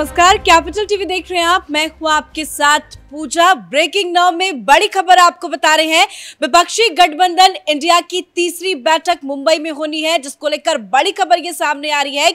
नमस्कार capital TV देख रहे हैं आप मैं हूँ आपके साथ पूजा ब्रेकिंग नाउ में बड़ी खबर आपको बता रहे हैं विपक्षी गठबंधन इंडिया की तीसरी बैठक मुंबई में होनी है जिसको लेकर बड़ी खबर ये सामने आ रही है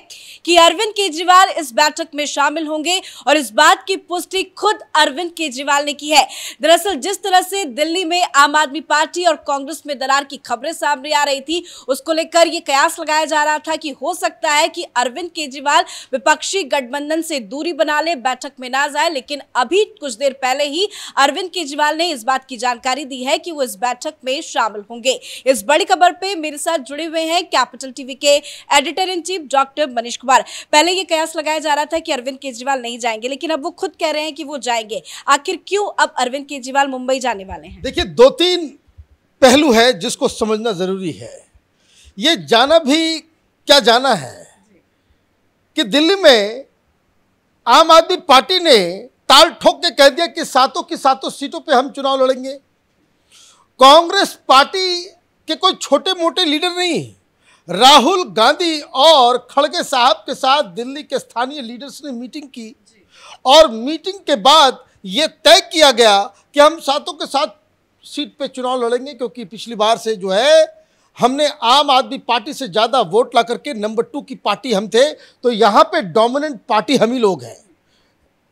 कि अरविंद केजरीवाल इस बैठक में शामिल होंगे और इस बात की पुष्टि खुद अरविंद केजरीवाल ने की है दरअसल जिस तरह से दिल्ली में आम आदमी पार्टी और कांग्रेस में दरार की खबरें सामने आ रही थी उसको लेकर यह कयास लगाया जा रहा था कि हो सकता है कि अरविंद केजरीवाल विपक्षी गठबंधन से दूरी बना ले बैठक में ना जाए लेकिन अभी कुछ देर पहले पहले ही अरविंद केजरीवाल ने इस बात की जानकारी दी है कि वो इस बैठक में शामिल होंगे इस बड़ी खबर पे मेरे साथ जुड़े हुए हैं कैपिटल टीवी के editor in chief doctor Manish Kumar पहले ये कयास लगाया जा रहा था कि अरविंद केजरीवाल नहीं जाएंगे लेकिन अब वो खुद कह रहे हैं कि वो जाएंगे आखिर क्यों अब अरविंद केजरीवाल मुंबई जाने वाले हैं देखिए दो तीन पहलू है जिसको समझना जरूरी है ये जाना भी क्या जाना है कि दिल्ली में आम आदमी पार्टी ने ताल ठोक के कह दिया कि सातों की सातों सीटों पे हम चुनाव लड़ेंगे कांग्रेस पार्टी के कोई छोटे मोटे लीडर नहीं राहुल गांधी और खड़गे साहब के साथ दिल्ली के स्थानीय लीडर्स ने मीटिंग की और मीटिंग के बाद ये तय किया गया कि हम सातों के साथ सीट पे चुनाव लड़ेंगे क्योंकि पिछली बार से जो है हमने आम आदमी पार्टी से ज़्यादा वोट ला करके नंबर टू की पार्टी हम थे तो यहाँ पे डोमिनेंट पार्टी हम ही लोग हैं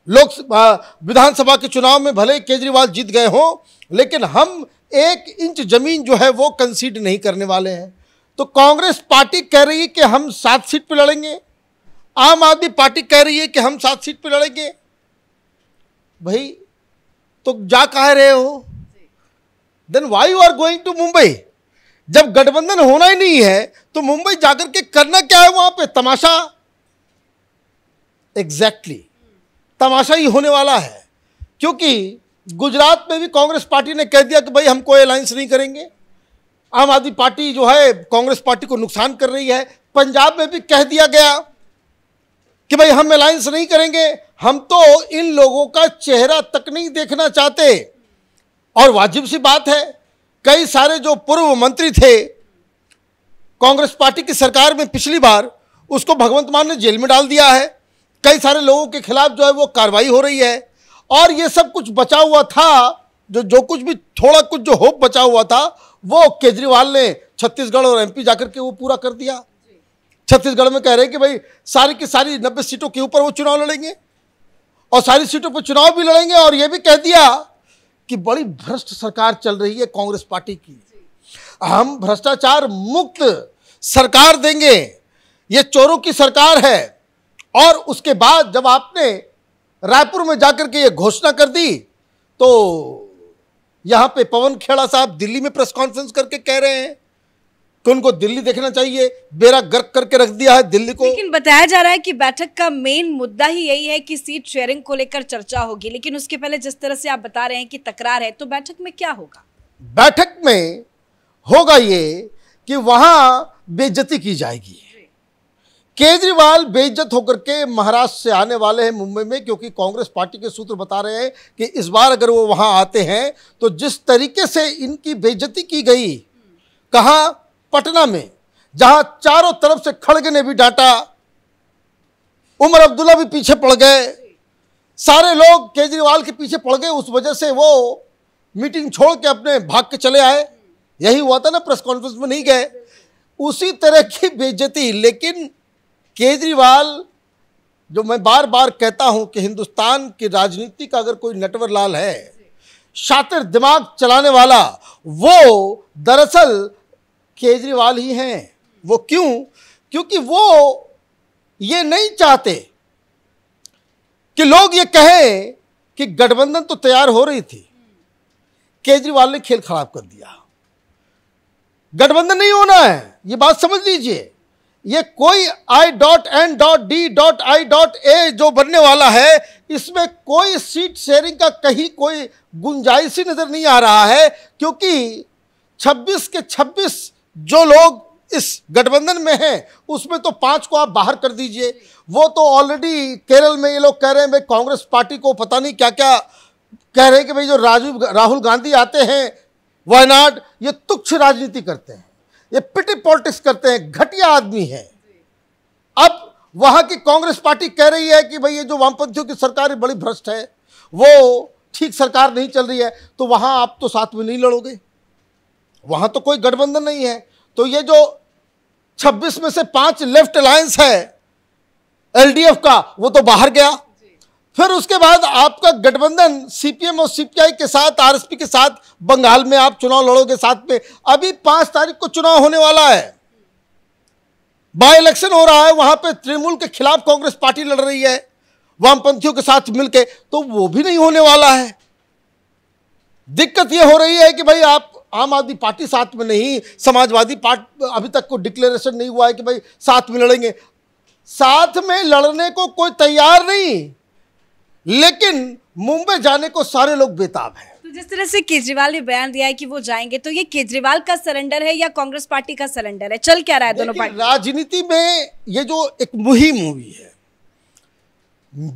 लोक विधानसभा के चुनाव में भले केजरीवाल जीत गए हों लेकिन हम एक इंच जमीन जो है वो कंसीड नहीं करने वाले हैं तो कांग्रेस पार्टी कह रही है कि हम सात सीट पर लड़ेंगे आम आदमी पार्टी कह रही है कि हम सात सीट पर लड़ेंगे भाई तो जा कह रहे हो then why you are going to Mumbai जब गठबंधन होना ही नहीं है तो मुंबई जाकर के करना क्या है वहां पे तमाशा एग्जैक्टली exactly. तमाशा ही होने वाला है क्योंकि गुजरात में भी कांग्रेस पार्टी ने कह दिया कि भाई हम कोई अलायंस नहीं करेंगे आम आदमी पार्टी जो है कांग्रेस पार्टी को नुकसान कर रही है पंजाब में भी कह दिया गया कि भाई हम अलायंस नहीं करेंगे हम तो इन लोगों का चेहरा तक नहीं देखना चाहते और वाजिब सी बात है कई सारे जो पूर्व मंत्री थे कांग्रेस पार्टी की सरकार में पिछली बार उसको भगवंत मान ने जेल में डाल दिया है कई सारे लोगों के खिलाफ जो है वो कार्रवाई हो रही है और ये सब कुछ बचा हुआ था जो जो कुछ भी थोड़ा कुछ जो होप बचा हुआ था वो केजरीवाल ने छत्तीसगढ़ और एमपी जाकर के वो पूरा कर दिया छत्तीसगढ़ में कह रहे हैं कि भाई सारी की सारी नब्बे सीटों के ऊपर वो चुनाव लड़ेंगे और सारी सीटों पर चुनाव भी लड़ेंगे और ये भी कह दिया कि बड़ी भ्रष्ट सरकार चल रही है कांग्रेस पार्टी की हम भ्रष्टाचार मुक्त सरकार देंगे ये चोरों की सरकार है और उसके बाद जब आपने रायपुर में जाकर के ये घोषणा कर दी तो यहाँ पे पवन खेड़ा साहब दिल्ली में प्रेस कॉन्फ्रेंस करके कह रहे हैं कि उनको दिल्ली देखना चाहिए बेरा गर्क करके रख दिया है दिल्ली को लेकिन बताया जा रहा है कि बैठक का मेन मुद्दा ही यही है कि सीट शेयरिंग को लेकर चर्चा होगी लेकिन उसके पहले जिस तरह से आप बता रहे हैं कि तकरार है तो बैठक में क्या होगा बैठक में होगा ये कि वहां बेजती की जाएगी केजरीवाल बेइज्जत होकर के महाराष्ट्र से आने वाले हैं मुंबई में क्योंकि कांग्रेस पार्टी के सूत्र बता रहे हैं कि इस बार अगर वो वहां आते हैं तो जिस तरीके से इनकी बेइज्जती की गई कहा पटना में जहां चारों तरफ से खड़गे ने भी डांटा उमर अब्दुल्ला भी पीछे पड़ गए सारे लोग केजरीवाल के पीछे पड़ गए उस वजह से वो मीटिंग छोड़ के अपने भाग के चले आए यही हुआ था ना प्रेस कॉन्फ्रेंस में नहीं गए उसी तरह की बेइज्जती लेकिन केजरीवाल जो मैं बार बार कहता हूं कि हिंदुस्तान की राजनीति का अगर कोई नटवर लाल है शातिर दिमाग चलाने वाला वो दरअसल केजरीवाल ही हैं वो क्यों क्योंकि वो ये नहीं चाहते कि लोग ये कहें कि गठबंधन तो तैयार हो रही थी केजरीवाल ने खेल खराब कर दिया गठबंधन नहीं होना है ये बात समझ लीजिए ये कोई I dot N dot D dot I dot A जो बनने वाला है इसमें कोई सीट शेयरिंग का कहीं कोई गुंजाइश ही नज़र नहीं आ रहा है क्योंकि 26 के 26 जो लोग इस गठबंधन में हैं उसमें तो पांच को आप बाहर कर दीजिए वो तो ऑलरेडी केरल में ये लोग कह रहे हैं भाई कांग्रेस पार्टी को पता नहीं क्या क्या कह रहे हैं कि भाई जो राजीव राहुल गांधी आते हैं वायनाड ये तुच्छ राजनीति करते हैं ये पिटी पॉलिटिक्स करते हैं घटिया आदमी है अब वहां की कांग्रेस पार्टी कह रही है कि भाई ये जो वामपंथियों की सरकार है बड़ी भ्रष्ट है वो ठीक सरकार नहीं चल रही है तो वहां आप तो साथ में नहीं लड़ोगे वहां तो कोई गठबंधन नहीं है तो ये जो 26 में से पांच लेफ्ट अलायंस है एलडीएफ का वो तो बाहर गया फिर उसके बाद आपका गठबंधन सीपीएम और सीपीआई के साथ आरएसपी के साथ बंगाल में आप चुनाव लड़ोगे साथ में अभी पांच तारीख को चुनाव होने वाला है बाय इलेक्शन हो रहा है वहां पे तृणमूल के खिलाफ कांग्रेस पार्टी लड़ रही है वामपंथियों के साथ मिलके तो वो भी नहीं होने वाला है दिक्कत ये हो रही है कि भाई आप आम आदमी पार्टी साथ में नहीं समाजवादी पार्टी अभी तक को डिक्लेरेशन नहीं हुआ है कि भाई साथ में लड़ेंगे साथ में लड़ने को कोई तैयार नहीं लेकिन मुंबई जाने को सारे लोग बेताब हैं तो जिस तरह से केजरीवाल ने बयान दिया है कि वो जाएंगे तो ये केजरीवाल का सरेंडर है या कांग्रेस पार्टी का सरेंडर है चल क्या रहा है दोनों पार्टी राजनीति में ये जो एक मुहिम हुई है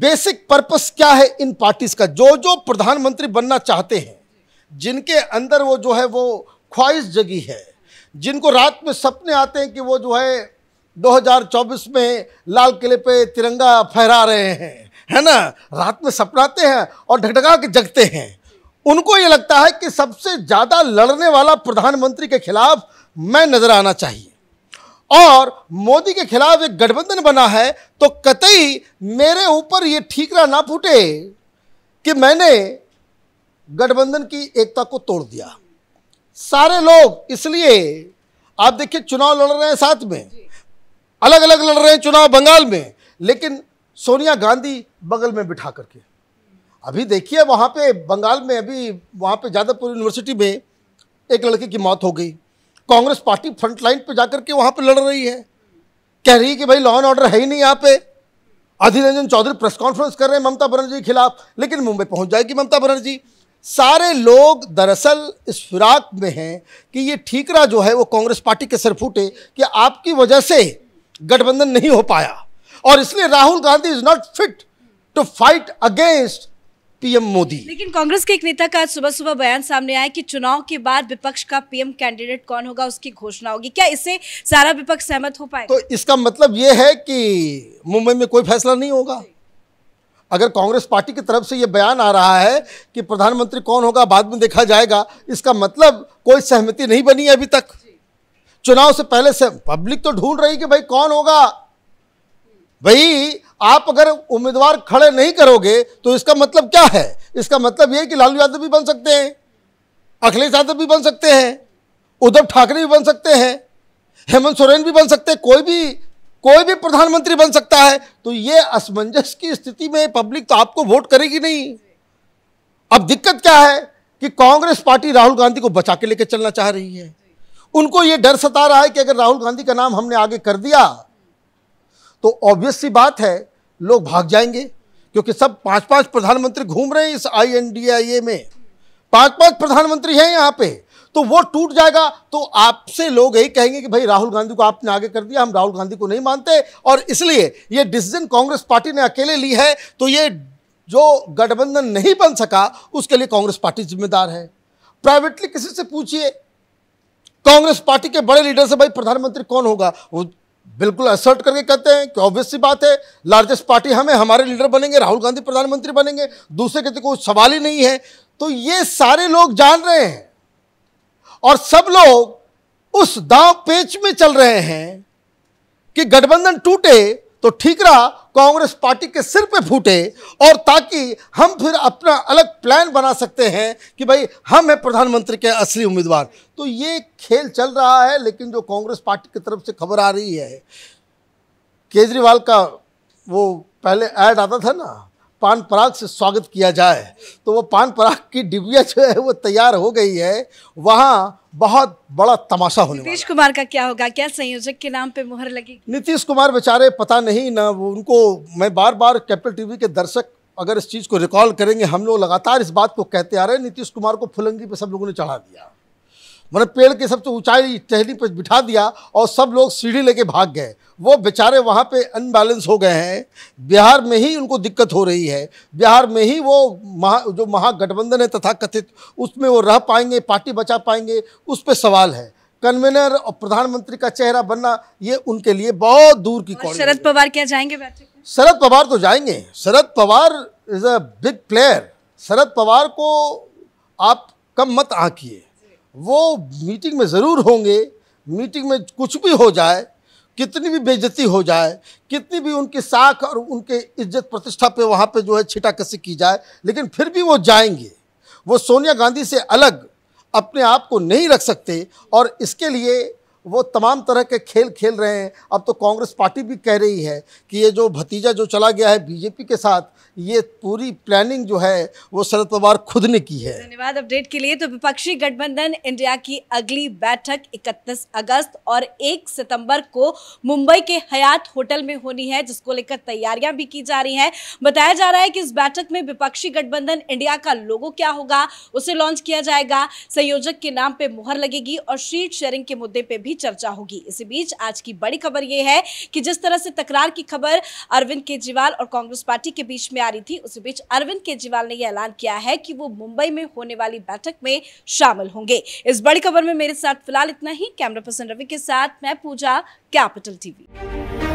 बेसिक पर्पस क्या है इन पार्टीज का जो जो प्रधानमंत्री बनना चाहते हैं जिनके अंदर वो जो है वो ख्वाहिश जगी है जिनको रात में सपने आते हैं कि वो जो है 2024 में लाल किले पे तिरंगा फहरा रहे हैं है ना रात में सपनाते हैं और ढकढका के जगते हैं उनको ये लगता है कि सबसे ज़्यादा लड़ने वाला प्रधानमंत्री के खिलाफ मैं नज़र आना चाहिए और मोदी के खिलाफ एक गठबंधन बना है तो कतई मेरे ऊपर ये ठीकरा ना फूटे कि मैंने गठबंधन की एकता को तोड़ दिया सारे लोग इसलिए आप देखिए चुनाव लड़ रहे हैं साथ में अलग अलग लड़ रहे हैं चुनाव बंगाल में लेकिन सोनिया गांधी बगल में बिठा करके अभी देखिए वहाँ पे बंगाल में अभी वहाँ पे जादवपुर यूनिवर्सिटी में एक लड़के की मौत हो गई कांग्रेस पार्टी फ्रंट लाइन पर जाकर के वहाँ पर लड़ रही है कह रही है कि भाई लॉ एंड ऑर्डर है ही नहीं यहाँ पे अधीर रंजन चौधरी प्रेस कॉन्फ्रेंस कर रहे हैं ममता बनर्जी के खिलाफ लेकिन मुंबई पहुंच जाएगी ममता बनर्जी सारे लोग दरअसल इस फिराक में हैं कि ये ठीकरा जो है वो कांग्रेस पार्टी के सर फूटे कि आपकी वजह से गठबंधन नहीं हो पाया और इसलिए Rahul Gandhi is not fit to fight against PM Modi लेकिन कांग्रेस के एक नेता का आज सुबह सुबह बयान सामने आया कि चुनाव के बाद विपक्ष का पीएम कैंडिडेट कौन होगा उसकी घोषणा होगी क्या इससे सारा विपक्ष सहमत हो पाएगा तो इसका मतलब यह है कि मुंबई में कोई फैसला नहीं होगा अगर कांग्रेस पार्टी की तरफ से यह बयान आ रहा है कि प्रधानमंत्री कौन होगा बाद में देखा जाएगा इसका मतलब कोई सहमति नहीं बनी है अभी तक चुनाव से पहले से पब्लिक तो ढूंढ रही कि भाई कौन होगा भाई आप अगर उम्मीदवार खड़े नहीं करोगे तो इसका मतलब क्या है इसका मतलब यह कि लालू यादव भी बन सकते हैं अखिलेश यादव भी बन सकते हैं उद्धव ठाकरे भी बन सकते हैं हेमंत सोरेन भी बन सकते हैं कोई भी कोई भी प्रधानमंत्री बन सकता है तो ये असमंजस की स्थिति में पब्लिक तो आपको वोट करेगी नहीं अब दिक्कत क्या है कि कांग्रेस पार्टी राहुल गांधी को बचा के लेकर चलना चाह रही है उनको ये डर सता रहा है कि अगर राहुल गांधी का नाम हमने आगे कर दिया तो ऑब्वियस सी बात है लोग भाग जाएंगे क्योंकि सब पांच पांच प्रधानमंत्री घूम रहे हैं इस आई में पांच पांच प्रधानमंत्री हैं यहां पे तो वो टूट जाएगा तो आपसे लोग यही कहेंगे कि भाई राहुल गांधी को आपने आगे कर दिया हम राहुल गांधी को नहीं मानते और इसलिए ये डिसीजन कांग्रेस पार्टी ने अकेले ली है तो ये जो गठबंधन नहीं बन सका उसके लिए कांग्रेस पार्टी जिम्मेदार है प्राइवेटली किसी से पूछिए कांग्रेस पार्टी के बड़े लीडर से भाई प्रधानमंत्री कौन होगा वो बिल्कुल असर्ट करके कहते हैं कि ऑब्वियस सी बात है लार्जेस्ट पार्टी हमें हमारे लीडर बनेंगे राहुल गांधी प्रधानमंत्री बनेंगे दूसरे कहते तो कोई सवाल ही नहीं है तो ये सारे लोग जान रहे हैं और सब लोग उस दाव पेच में चल रहे हैं कि गठबंधन टूटे तो ठीक रहा कांग्रेस पार्टी के सिर पे फूटे और ताकि हम फिर अपना अलग प्लान बना सकते हैं कि भाई हम हैं प्रधानमंत्री के असली उम्मीदवार तो ये खेल चल रहा है लेकिन जो कांग्रेस पार्टी की तरफ से खबर आ रही है केजरीवाल का वो पहले ऐड आता था ना पान पराग से स्वागत किया जाए तो वो पान पराग की डिबिया जो है वो तैयार हो गई है वहाँ बहुत बड़ा तमाशा होने नीतीश कुमार का क्या होगा क्या संयोजक के नाम पे मुहर लगी नीतीश कुमार बेचारे पता नहीं ना उनको मैं बार बार कैपिटल टीवी के दर्शक अगर इस चीज़ को रिकॉल करेंगे हम लोग लगातार इस बात को कहते आ रहे हैं नीतीश कुमार को फुलंगी पे सब लोगों ने चढ़ा दिया मतलब पेड़ के सबसे ऊंचाई टहनी पर बिठा दिया और सब लोग सीढ़ी लेके भाग गए वो बेचारे वहाँ पे अनबैलेंस हो गए हैं बिहार में ही उनको दिक्कत हो रही है बिहार में ही वो महा जो महागठबंधन है तथा कथित उसमें वो रह पाएंगे पार्टी बचा पाएंगे उस पर सवाल है कन्वेनर और प्रधानमंत्री का चेहरा बनना ये उनके लिए बहुत दूर की कौन शरद पवार क्या जाएंगे शरद पवार तो जाएंगे Sharad Pawar is a big player Sharad Pawar को आप कम मत आंकिए वो मीटिंग में ज़रूर होंगे मीटिंग में कुछ भी हो जाए कितनी भी बेजती हो जाए कितनी भी उनकी साख और उनके इज्जत प्रतिष्ठा पे वहाँ पे जो है छिटाकसी की जाए लेकिन फिर भी वो जाएंगे वो सोनिया गांधी से अलग अपने आप को नहीं रख सकते और इसके लिए वो तमाम तरह के खेल खेल रहे हैं अब तो कांग्रेस पार्टी भी कह रही है कि ये जो भतीजा जो चला गया है बीजेपी के साथ ये पूरी प्लानिंग जो है वो शरद पवार खुद ने की है धन्यवाद अपडेट के लिए तो विपक्षी गठबंधन इंडिया की अगली बैठक 31 अगस्त और 1 सितंबर को मुंबई के हयात होटल में होनी है जिसको लेकर तैयारियां भी की जा रही हैं बताया जा रहा है कि इस बैठक में विपक्षी गठबंधन इंडिया का लोगो क्या होगा उसे लॉन्च किया जाएगा संयोजक के नाम पर मुहर लगेगी और सीट शेयरिंग के मुद्दे पर भी चर्चा होगी इसी बीच आज की बड़ी खबर यह है कि जिस तरह से तकरार की खबर अरविंद केजरीवाल और कांग्रेस पार्टी के बीच में जा रही थी उस बीच अरविंद केजरीवाल ने यह ऐलान किया है कि वो मुंबई में होने वाली बैठक में शामिल होंगे इस बड़ी खबर में मेरे साथ फिलहाल इतना ही कैमरा पर्सन रवि के साथ मैं पूजा कैपिटल टीवी